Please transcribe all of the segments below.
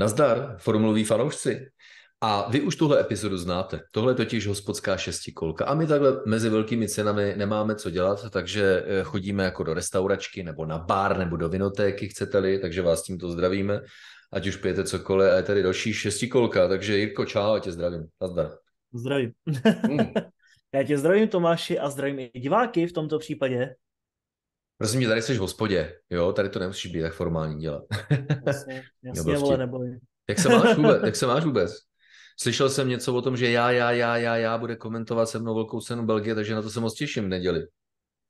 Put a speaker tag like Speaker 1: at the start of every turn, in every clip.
Speaker 1: Nazdar, formuloví fanoušci. A vy už tuhle epizodu znáte. Tohle je totiž hospodská šestikolka. A my takhle mezi velkými cenami nemáme co dělat, takže eh, chodíme jako do restauračky nebo na bar nebo do vinotéky, chcete-li, takže vás tímto zdravíme. Ať už pijete cokoliv a je tady další šestikolka. Takže Jirko, čau a tě zdravím. Nazdar. Zdravím.
Speaker 2: Hmm. Já tě zdravím Tomáši a zdravím i diváky v tomto případě.
Speaker 1: Prosím tě, tady jsi v hospodě, jo, tady to nemusíš být tak formální dělat. Jasně, jasně vole, neboj. Jak se máš vůbec? Jak se máš vůbec? Slyšel jsem něco o tom, že já, já, já, já, já bude komentovat se mnou velkou cenu Belgie, takže na to se moc těším v neděli.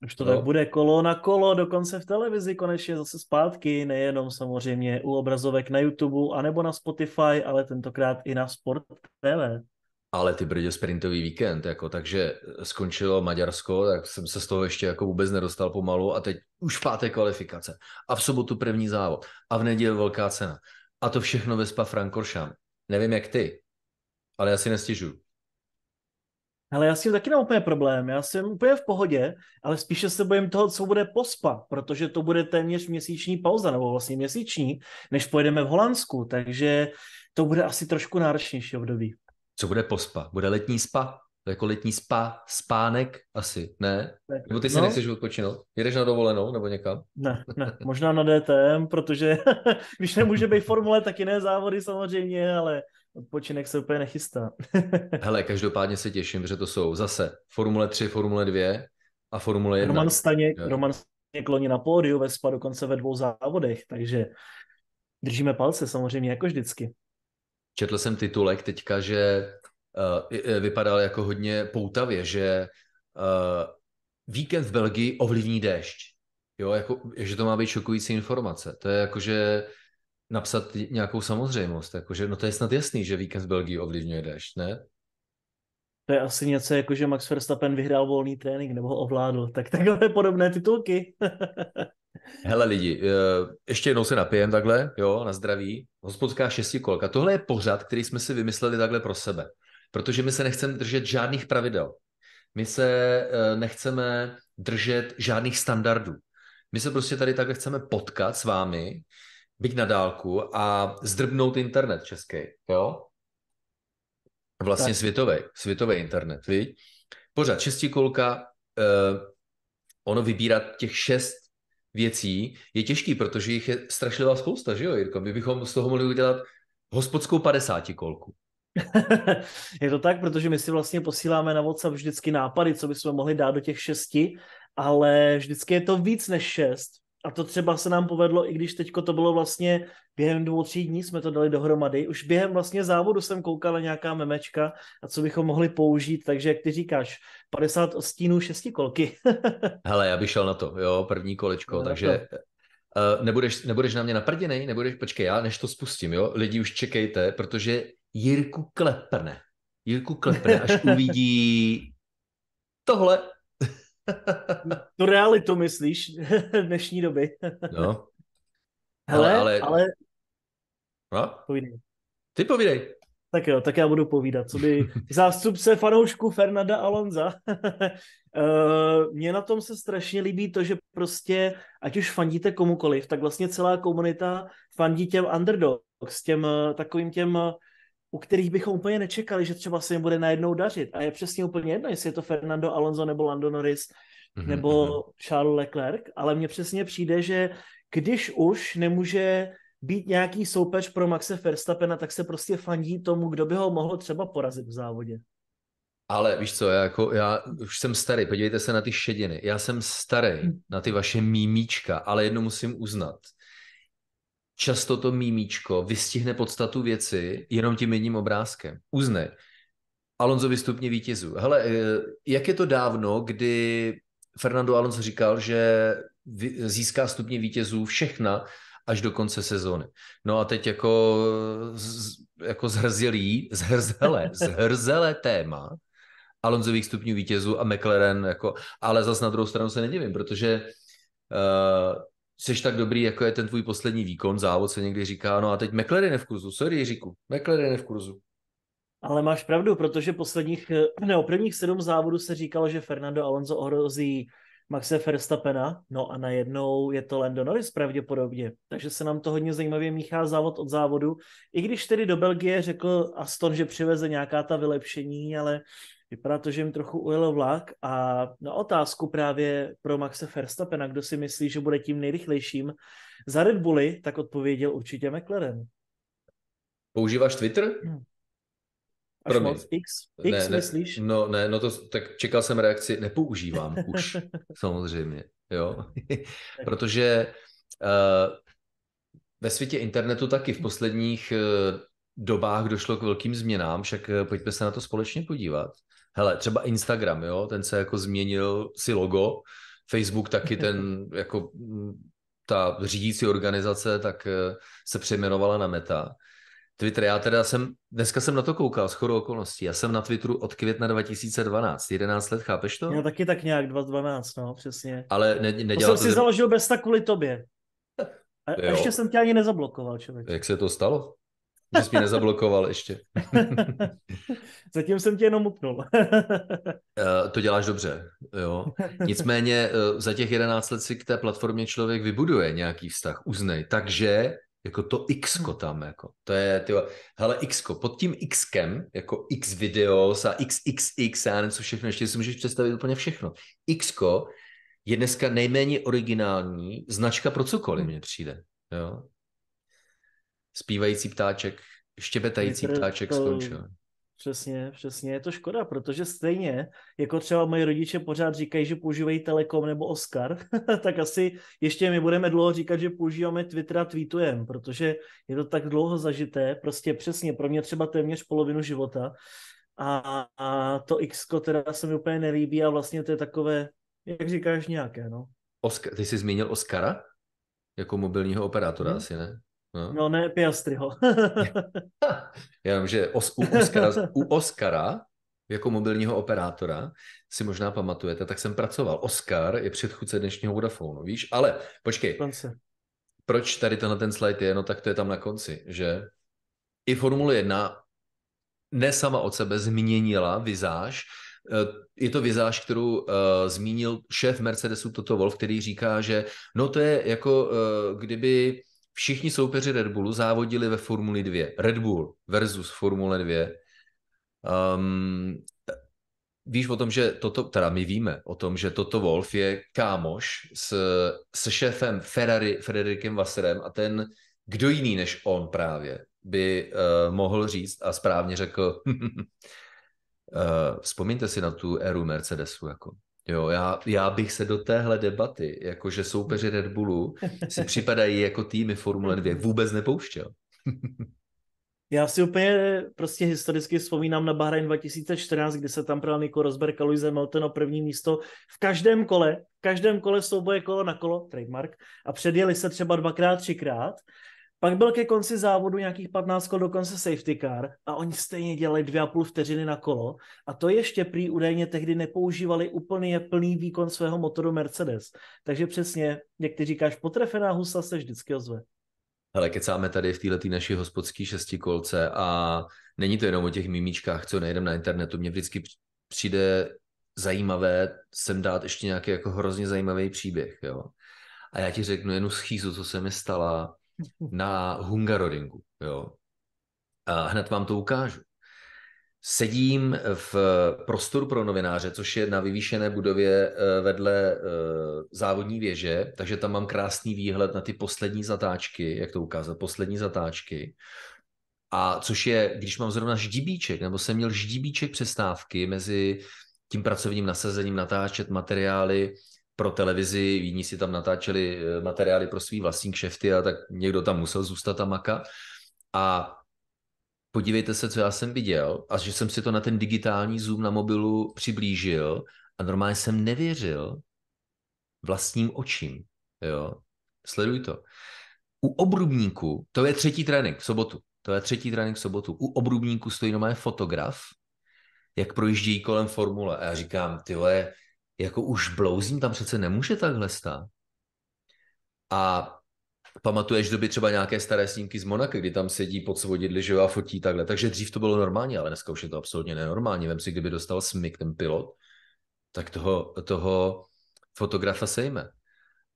Speaker 1: Už to no. tak
Speaker 2: bude kolo na kolo, dokonce v televizi konečně zase zpátky, nejenom samozřejmě u obrazovek na YouTube, anebo na Spotify, ale tentokrát i na Sport TV
Speaker 1: ale ty brdě sprintový víkend, jako, takže eh, skončilo Maďarsko, tak jsem se z toho ještě jako vůbec nedostal pomalu a teď už páté kvalifikace a v sobotu první závod a v neděli velká cena. A to všechno ve Spa Francorchamps. Nevím jak ty, ale já si nestěžuju.
Speaker 2: Ale já s tím taky nemám úplně problém, já jsem úplně v pohodě, ale spíše se bojím toho, co bude pospa, protože to bude téměř měsíční pauza, nebo vlastně měsíční, než pojedeme v Holandsku, takže to bude asi
Speaker 1: trošku náročnější období. Co bude pospa? Bude letní spa? jako letní spa, spánek asi, ne? ne. Nebo ty si no. nechceš odpočinout? Jedeš na dovolenou nebo někam?
Speaker 2: Ne, ne, možná na DTM, protože když nemůže být formule, tak jiné závody samozřejmě, ale odpočinek se úplně nechystá.
Speaker 1: Hele, každopádně se těším, že to jsou zase Formule 3, Formule 2 a Formule 1. Roman Staněk, jo. Roman
Speaker 2: Staněk loni na pódiu ve SPA dokonce ve dvou závodech, takže držíme palce samozřejmě jako vždycky
Speaker 1: četl jsem titulek teďka, že eh, eh, vypadal jako hodně poutavě, že eh, víkend v Belgii ovlivní déšť. Jo, jako, že to má být šokující informace. To je jako, že napsat nějakou samozřejmost. Jako, že, no to je snad jasný, že víkend v Belgii ovlivňuje déšť, ne?
Speaker 2: To je asi něco jako, že Max Verstappen vyhrál volný trénink nebo ho ovládl. Tak takové podobné titulky.
Speaker 1: Hele lidi, eh, ještě jednou se napijem takhle, jo, na zdraví. Hospodská šestikolka. Tohle je pořad, který jsme si vymysleli takhle pro sebe. Protože my se nechceme držet žádných pravidel. My se eh, nechceme držet žádných standardů. My se prostě tady takhle chceme potkat s vámi, být na dálku, a zdrbnout internet český, jo? Vlastně světový, světový internet, viď? Pořád šestikolka, eh, ono vybírat těch šest věcí je těžký, protože jich je strašlivá spousta, že jo, Jirko? My bychom z toho mohli udělat hospodskou kolku.
Speaker 2: je to tak, protože my si vlastně posíláme na WhatsApp vždycky nápady, co bychom mohli dát do těch šesti, ale vždycky je to víc než šest, a to třeba se nám povedlo, i když teďko to bylo vlastně během dvou, tří dní jsme to dali dohromady. Už během vlastně závodu jsem koukal na nějaká memečka a co bychom mohli použít, takže jak ty říkáš, 50 stínů kolky.
Speaker 1: Hele, já bych šel na to, jo, první kolečko, na takže Uh, nebudeš, nebudeš na mě naprděnej, nebudeš, počkej, já než to spustím, jo, lidi už čekejte, protože Jirku klepne. Jirku klepne, až uvidí
Speaker 2: tohle tu realitu myslíš dnešní doby. no. Hele, ale... ale... ale... No? Povídej. Ty povídej. Tak jo, tak já budu povídat. Co by zástupce fanoušku Fernanda Alonza. Eh, mně na tom se strašně líbí to, že prostě, ať už fandíte komukoliv, tak vlastně celá komunita fandí těm underdogs, těm eh, takovým těm u kterých bychom úplně nečekali, že třeba se jim bude najednou dařit. A je přesně úplně jedno, jestli je to Fernando Alonso nebo Lando Norris mm-hmm. nebo mhm. Charles Leclerc, ale mně přesně přijde, že když už nemůže být nějaký soupeř pro Maxe Verstappena, tak se prostě fandí tomu, kdo by ho mohl třeba porazit v závodě.
Speaker 1: Ale víš co, já, jako, já už jsem starý, podívejte se na ty šediny. Já jsem starý hm. na ty vaše mímíčka, ale jedno musím uznat – často to mímíčko vystihne podstatu věci jenom tím jedním obrázkem. Uzne. Alonso vystupně vítězů. Hele, eh, jak je to dávno, kdy Fernando Alonso říkal, že získá stupně vítězů všechna až do konce sezóny. No a teď jako, jako zhrzelý, zhrzele, zhrzele téma Alonzových stupňů vítězů a McLaren, jako, ale zas na druhou stranu se nedivím, protože uh, jsi tak dobrý, jako je ten tvůj poslední výkon, závod se někdy říká, no a teď McLaren je v kurzu, sorry Jiříku, McLaren je
Speaker 2: v kurzu. Ale máš pravdu, protože posledních, o prvních sedm závodů se říkalo, že Fernando Alonso ohrozí Maxe Verstappena, no a najednou je to Lando Norris pravděpodobně, takže se nám to hodně zajímavě míchá závod od závodu, i když tedy do Belgie řekl Aston, že přiveze nějaká ta vylepšení, ale Vypadá to, že jim trochu ujel vlak a na otázku právě pro Maxe Verstappena, kdo si myslí, že bude tím nejrychlejším za Red Bulli, tak odpověděl určitě McLaren.
Speaker 1: Používáš Twitter? Hmm. Až moc X? X ne, ne, myslíš? No ne, no to, tak čekal jsem reakci, nepoužívám už, samozřejmě, jo. Protože uh, ve světě internetu taky v hm. posledních uh, dobách došlo k velkým změnám, však eh, pojďme se na to společně podívat. Hele, třeba Instagram, jo, ten se jako změnil si logo, Facebook taky ten, jako mm, ta řídící organizace, tak eh, se přejmenovala na Meta. Twitter, já teda jsem, dneska jsem na to koukal, s chorou okolností, já jsem na Twitteru od května 2012, 11 let, chápeš to? No
Speaker 2: taky tak nějak 2012, no, přesně.
Speaker 1: Ale ne, nedělal to... jsem to... si
Speaker 2: založil bez tak kvůli tobě. A, a ještě jsem tě ani nezablokoval, člověk.
Speaker 1: Jak se to stalo? že jsi mě nezablokoval ještě.
Speaker 2: Zatím jsem tě jenom upnul.
Speaker 1: Eh, to děláš dobře, jo. Nicméně eh, za těch 11 let si k té platformě člověk vybuduje nějaký vztah, uznej. Takže jako to x tam, jako. To je, ty, hele, x pod tím jako x jako x videos a xxx a něco všechno, ještě si můžeš představit úplně všechno. x je dneska nejméně originální značka pro cokoliv, mně přijde. Jo? zpívající ptáček, štěbetající Vytr, ptáček to... skončil.
Speaker 2: Přesně, přesně. Je to škoda, protože stejně, jako třeba moji rodiče pořád říkají, že používají Telekom nebo Oscar, tak asi ještě my budeme dlouho říkat, že používáme Twitter a tweetujeme, protože je to tak dlouho zažité, prostě přesně, pro mě třeba téměř polovinu života. A, a to X teda se mi úplně nelíbí a vlastně to je takové, jak říkáš, nějaké, no.
Speaker 1: Oscar, ty jsi zmínil Oscara? Jako mobilního operátora hmm. asi, ne? No,
Speaker 2: no ne Piastriho.
Speaker 1: Jenomže os, u, Oscara, u Oscara jako mobilního operátora, si možná pamatujete, tak jsem pracoval. Oscar je předchůdce dnešního Vodafone, no, víš? Ale počkej, Konce. proč tady tenhle ten slide je? No tak to je tam na konci, že i Formule 1 ne sama od sebe změnila vizáž, e, je to vizáž, kterou uh, zmínil šéf Mercedesu Toto Wolf, který říká, že no to je jako uh, kdyby Všichni soupeři Red Bullu závodili ve Formuli 2. Red Bull versus Formule 2. Um, ehm, víš o tom, že toto, teda my víme o tom, že Toto Wolf je kámoš s, s šéfem Ferrari, Frederikem Wasserem a ten, kdo jiný než on právě, by uh, mohl říct a správně řekl, uh, eh, vzpomeňte si na tu éru Mercedesu, jako Jo, já, já bych se do téhle debaty, jako že soupeři Red Bullu si připadají jako týmy Formule 2, vůbec nepouštěl.
Speaker 2: Já si úplně prostě historicky vzpomínám na Bahrain 2014, kdy se tam pral Niko Rosberg a Luise Melton o první místo v každém kole, v každém kole souboje kolo na kolo, trademark, a předjeli se třeba dvakrát, třikrát pak byl ke konci závodu nějakých 15 kol dokonce safety car a oni stejně dělali 2,5 vteřiny na kolo a to ještě prý údajně tehdy nepoužívali úplně plný výkon svého motoru Mercedes. Takže přesně, jak ty říkáš, potrefená husa se vždycky ozve.
Speaker 1: Ale kecáme tady v této naší hospodské šestikolce a není to jenom o těch mimičkách, co najdeme na internetu. Mně vždycky přijde zajímavé sem dát ještě nějaký jako hrozně zajímavý příběh. Jo? A já ti řeknu jenu schýzu, co se mi stala na hungarodingu. Jo. A hned vám to ukážu. Sedím v prostoru pro novináře, což je na vyvýšené budově eh, vedle eh, závodní věže, takže tam mám krásný výhled na ty poslední zatáčky, jak to ukázat, poslední zatáčky. A což je, když mám zrovna ždíbíček, nebo jsem měl ždíbíček přestávky mezi tím pracovním nasazením natáčet materiály, pro televizi, jiní si tam natáčeli eh, materiály pro svý vlastní kšefty a tak někdo tam musel zůstat a maka. A podívejte se, co já jsem viděl a že jsem si to na ten digitální zoom na mobilu přiblížil a normálně jsem nevěřil vlastním očím. Jo? Sleduj to. U obrubníku, to je třetí trénink v sobotu, to je třetí trénink v sobotu, u obrubníku stojí normálně fotograf, jak projíždějí kolem formule. A já říkám, ty vole, jako už blouzím, tam přece nemůže takhle stát. A pamatuješ doby třeba nějaké staré snímky z Monaka, kdy tam sedí pod svodidly, že a fotí takhle. Takže dřív to bylo normální, ale dneska už je to absolutně nenormální. Vem si, kdyby dostal smyk ten pilot, tak toho, toho fotografa sejme.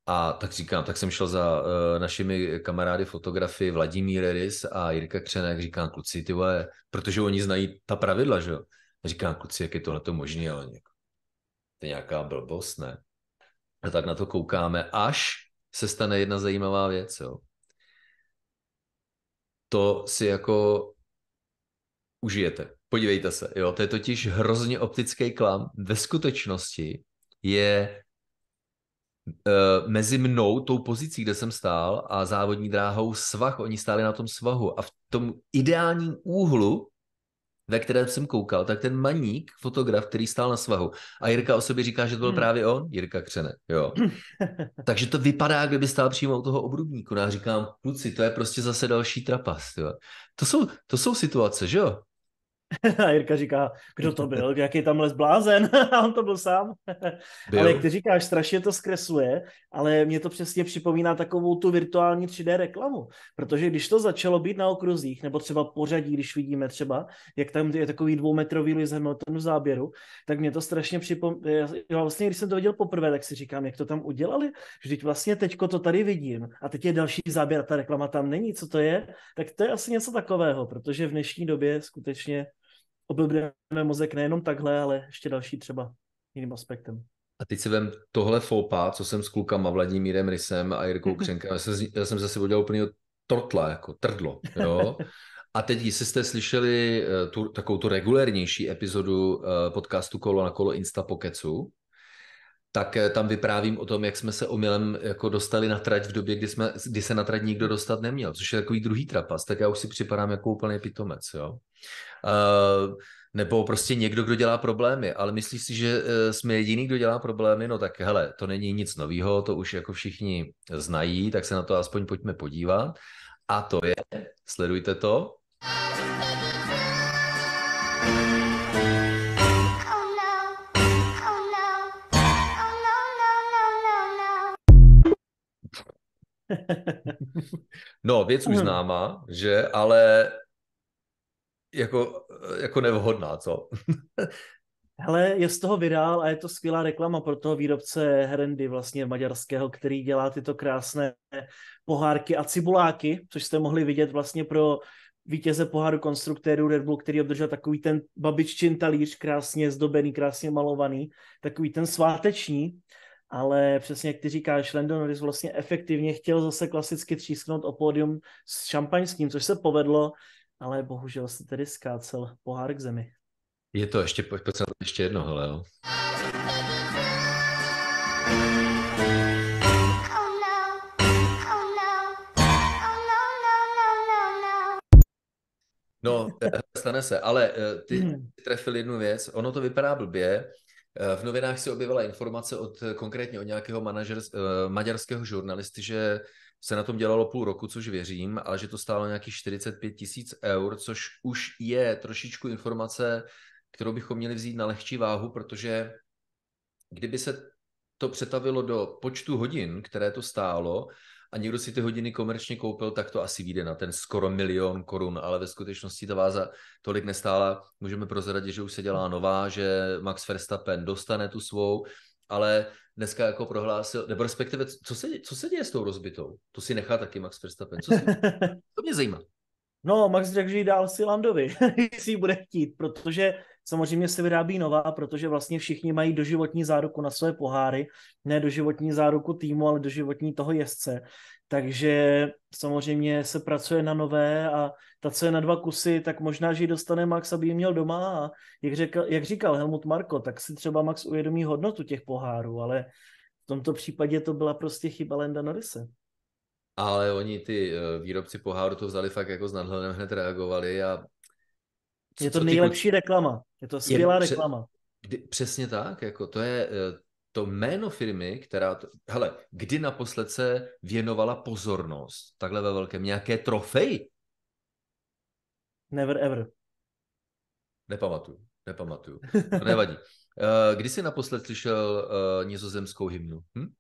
Speaker 1: A tak říkám, tak jsem šel za uh, našimi kamarády fotografy Vladimír Eris a Jirka Křenek, říkám, kluci, ty vole, protože oni znají ta pravidla, že jo. Říkám, kluci, jak je tohle to možné, ale jako, to je nějaká blbost, ne? A tak na to koukáme, až se stane jedna zajímavá věc, jo. To si jako užijete. Podívejte se, jo, to je totiž hrozně optický klam. Ve skutečnosti je eh, mezi mnou, tou pozicí, kde jsem stál, a závodní dráhou svah. Oni stáli na tom svahu a v tom ideálním úhlu ve kterém jsem koukal, tak ten maník, fotograf, který stál na svahu. A Jirka o sobě říká, že to byl hmm. právě on, Jirka Křene, jo. Takže to vypadá, kdyby stál přímo u toho obrubníku. No a říkám, kluci, to je prostě zase další trapas, jo. To jsou, to jsou situace, že jo?
Speaker 2: A Jirka říká, kdo to byl, jaký tam les blázen, a on to byl sám. Byl. Ale jak ty říkáš, strašně to zkresluje, ale mě to přesně připomíná takovou tu virtuální 3D reklamu, protože když to začalo být na okruzích, nebo třeba pořadí, když vidíme třeba, jak tam je takový dvoumetrový Lewis Hamilton v záběru, tak mě to strašně připomíná, vlastně když jsem to viděl poprvé, tak si říkám, jak to tam udělali, vlastně teď vlastně teďko to tady vidím a teď je další záběr, ta reklama tam není, co to je, tak to je asi něco takového, protože v dnešní době skutečně oblbneme mozek nejenom takhle, ale ještě další třeba jiným aspektem.
Speaker 1: A teď si vem tohle fopa, co jsem s klukama Vladimírem Rysem a Jirkou mhm. Křenkem, já jsem, já jsem zase udělal úplně tortla, jako trdlo, jo. A teď, jestli jste slyšeli eh, tu, takovou tu regulérnější epizodu eh, podcastu Kolo na kolo Insta Pokecu, tak eh, tam vyprávím o tom, jak jsme se omylem jako dostali na trať v době, kdy, jsme, kdy se na trať nikdo dostat neměl, což je takový druhý trapas, tak já už si připadám jako úplně pitomec, jo. Uh, nebo prostě někdo, kdo dělá problémy, ale myslíš si, že eh, jsme jediný, kdo dělá problémy, no tak hele, to není nic nového, to už jako všichni znají, tak se na to aspoň pojďme podívat. A to je, sledujte to, no, věc už známá, že, ale jako, jako nevhodná, co?
Speaker 2: Hele, je z toho vydál a je to skvělá reklama pro toho výrobce Herendy vlastně maďarského, který dělá tyto krásné pohárky a cibuláky, což jste mohli vidět vlastně pro vítěze poháru konstruktérů Red Bull, který obdržel takový ten babiččin talíř, krásně zdobený, krásně malovaný, takový ten sváteční ale přesně jak ty říkáš, Lando Norris vlastně efektivně chtěl zase klasicky třísknout o pódium s šampaňským, což se povedlo, ale bohužel se tedy skácel pohár k zemi.
Speaker 1: Je to ještě, pojď, ještě jedno, hele, jo. No, eh, stane se, ale eh, ty, ty hmm. trefil jednu věc, ono to vypadá blbě, v novinách se objevila informace od konkrétně od nějakého manažer, eh, maďarského žurnalisty, že se na tom dělalo půl roku, což věřím, ale že to stálo nějakých 45 tisíc eur, což už je trošičku informace, kterou bychom měli vzít na lehčí váhu, protože kdyby se to přetavilo do počtu hodin, které to stálo, a někdo si ty hodiny komerčně koupil, tak to asi vyjde na ten skoro milion korun, ale ve skutečnosti ta váza tolik nestála. Můžeme prozradit, že už se dělá nová, že Max Verstappen dostane tu svou, ale dneska jako prohlásil, nebo respektive, co se, co se děje s tou rozbitou? To si nechá taky Max Verstappen. Co se, to mě zajímá. No, Max řekl, že ji dál si Landovi,
Speaker 2: jestli bude chtít, protože Samozřejmě se vyrábí nová, protože vlastně všichni mají doživotní záruku na své poháry, ne doživotní záruku týmu, ale doživotní toho jezdce. Takže samozřejmě se pracuje na nové a ta, co je na dva kusy, tak možná, že ji dostane Max, aby ji měl doma. A jak, řekl, jak říkal Helmut Marko, tak si třeba Max uvědomí hodnotu těch pohárů, ale v tomto případě to byla prostě chyba Lenda Norise.
Speaker 1: Ale oni ty eh, výrobci poháru to vzali fakt jako s nadhledem hned reagovali a
Speaker 2: je to nejlepší ty... reklama. Je to skvělá je, reklama.
Speaker 1: Kdy, přesně tak, jako to je eh, to jméno firmy, která, to, hele, kdy naposled se věnovala pozornost takhle ve velkém nějaké trofej?
Speaker 2: Never ever.
Speaker 1: Nepamatuju, nepamatuju. To nevadí. Eh, kdy jsi naposled slyšel uh, nizozemskou hymnu? Hm?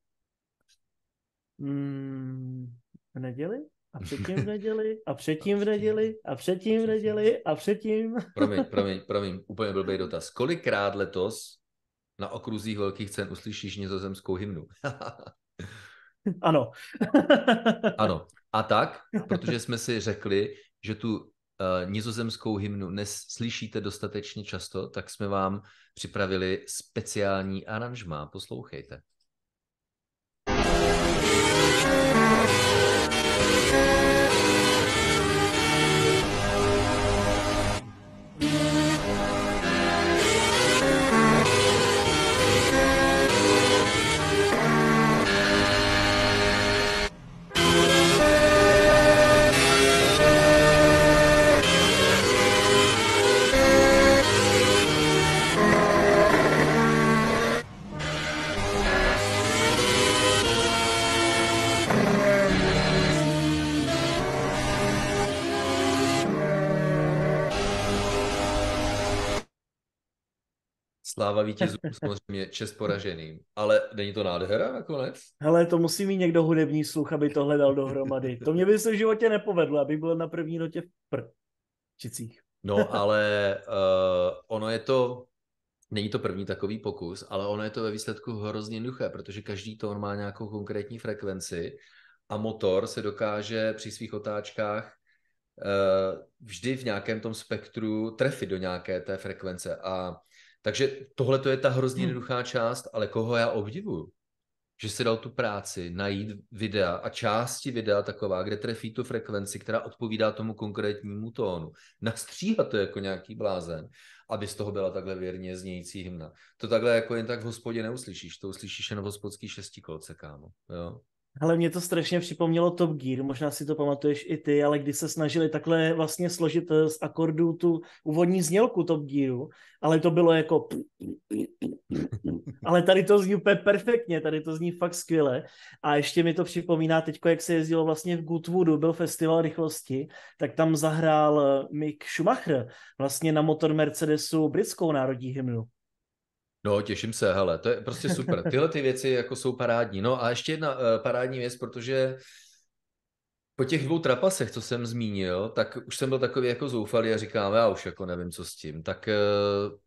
Speaker 2: Mm, v neděli? a předtím v neděli, a předtím v neděli, a předtím v neděli, a předtím. Promiň, promiň,
Speaker 1: promiň, úplně blbý dotaz. Kolikrát letos na okruzích velkých cen uslyšíš nizozemskou hymnu?
Speaker 2: ano.
Speaker 1: ano. A tak, protože jsme si řekli, že tu uh, nizozemskou hymnu neslyšíte dostatečně často, tak jsme vám připravili speciální aranžma. Poslouchejte. Sláva vítězů samozřejmě, čest poraženým. Ale není to nádhera
Speaker 2: nakonec? Hele, to musí mít někdo hudební sluch, aby tohle dal dohromady. To mě by se v životě nepovedlo, aby byl na první notě v
Speaker 1: prčicích. no, ale uh, ono je to, není to první takový pokus, ale ono je to ve výsledku hrozně jednoduché, protože každý tón má nějakou konkrétní frekvenci a motor se dokáže při svých otáčkách eh, vždy v nějakém tom spektru trefit do nějaké té frekvence. A takže tohle to je ta hrozně hmm. jednoduchá část, ale koho já obdivuju? Že si dal tu práci najít videa a části videa taková, kde trefí tu frekvenci, která odpovídá tomu konkrétnímu tónu. Nastříhat to jako nějaký blázen, aby z toho byla takhle věrně znějící hymna. To takhle jako jen tak v hospodě neuslyšíš, to uslyšíš jen v hospodský šestikolce, kámo. Jo?
Speaker 2: Ale mě to strašně připomnělo Top Gear, možná si to pamatuješ i ty, ale když se snažili takhle vlastně složit eh, z akordů tu úvodní znělku Top Gearu, ale to bylo jako... Ale tady to zní úplně perfektně, tady to zní fakt skvěle. A ještě mi to připomíná teď, jak se jezdilo vlastně v Goodwoodu, byl festival rychlosti, tak tam zahrál eh, Mick Schumacher vlastně na motor Mercedesu britskou národní hymnu.
Speaker 1: No, těším se, hele, to je prostě super. Tyhle ty věci jako jsou parádní. No a ještě jedna uh, parádní věc, protože po těch dvou trapasech, co jsem zmínil, tak už jsem byl takový jako zoufalý a říkám, já už jako nevím, co s tím. Tak uh,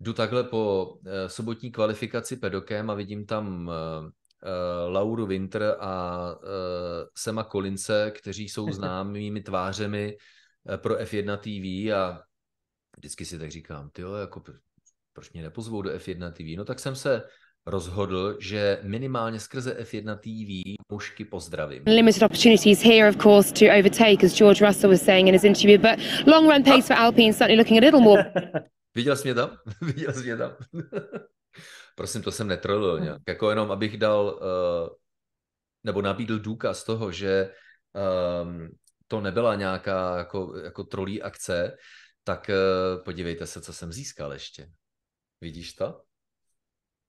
Speaker 1: jdu takhle po uh, sobotní kvalifikaci pedokem a vidím tam uh, uh, Lauru Winter a uh, Sema Kolince, kteří jsou známými tvářemi uh, pro F1 TV a vždycky si tak říkám, ty jako proč mě nepozvou do F1 TV? No tak jsem se rozhodl, že minimálně skrze F1 TV mužky pozdravím. Limited opportunities
Speaker 2: here, of course, to overtake, as George Russell was saying in his interview, but long run pace for Alpine certainly looking a little more...
Speaker 1: Viděl jsi mě tam? Viděl jsi mě tam? Prosím, to jsem netrolil nějak. Jako jenom, abych dal, uh, nebo nabídl důkaz toho, že um, to nebyla nějaká jako, jako trolí akce, tak uh, podívejte se, co jsem získal ještě. Vidíš to?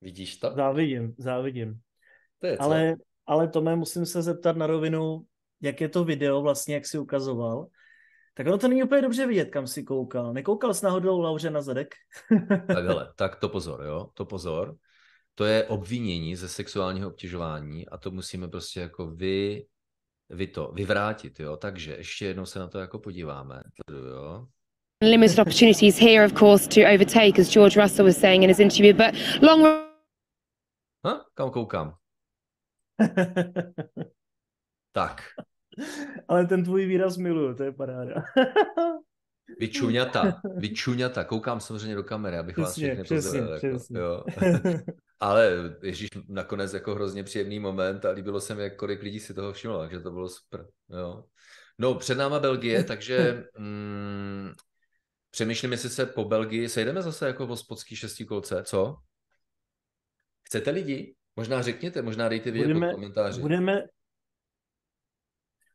Speaker 1: Vidíš to?
Speaker 2: Závidím, závidím. To je ale, ale Tome, musím se zeptat na rovinu, jak je to video vlastně, jak si ukazoval. Tak ono to není úplně dobře vidět, kam si koukal. Nekoukal s náhodou Lauře na zadek? tak hele,
Speaker 1: tak to pozor, jo, to pozor. To je obvinění ze sexuálního obtěžování a to musíme prostě jako vy, vy to vyvrátit, jo. Takže ještě jednou se na to jako podíváme. Tady, jo limited
Speaker 2: opportunities here, of course, to overtake, as George Russell was saying in his interview. But long.
Speaker 1: Huh? Kam koukám?
Speaker 2: tak. Ale ten tvůj výraz miluju, to je paráda.
Speaker 1: vyčuňata, vyčuňata. Koukám samozřejmě do kamery, abych přesně, vás všechny přesně, pozdrav, přesně. Jako, jo. Ale ježíš, nakonec jako hrozně příjemný moment a líbilo se mi, kolik lidí si toho všimlo, takže to bylo super. Jo. No, před náma Belgie, takže mm, Přemýšlím, jestli se po Belgii sejdeme zase jako v hospodský šestíkolce, co? Chcete lidi? Možná řekněte, možná dejte vědět do komentáři. Budeme,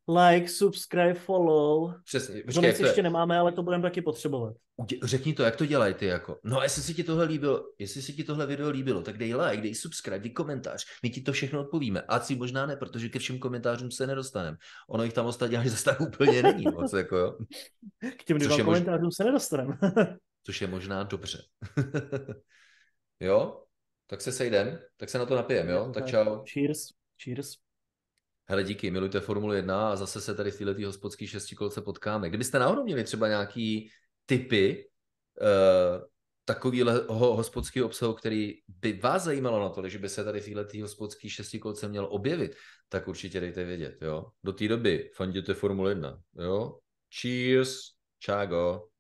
Speaker 2: Like, subscribe, follow. Přesně. Počkej, to ještě je? nemáme, ale to budeme taky potřebovat.
Speaker 1: Udě- řekni to, jak to dělají ty jako. No jestli si ti tohle líbilo, jestli si ti tohle video líbilo, tak dej like, dej subscribe, dej komentář. My ti to všechno odpovíme. A si možná ne, protože ke všem komentářům se nedostaneme. Ono jich tam ostatně ani zase tak úplně není moc, jako jo. K těm dvěma
Speaker 2: komentářům se nedostaneme.
Speaker 1: což je možná dobře. jo? Tak se sejdem, tak se na to napijem, jo? Tak čau. Cheers. Cheers. Hele, díky, milujte Formule 1 a zase se tady v této hospodské šestikolce potkáme. Kdybyste náhodou měli třeba nějaký typy uh, eh, takového hospodského obsahu, který by vás zajímalo na to, že by se tady v této hospodské šestikolce měl objevit, tak určitě dejte vědět, jo. Do té doby fanděte Formule 1, jo. Cheers, čágo.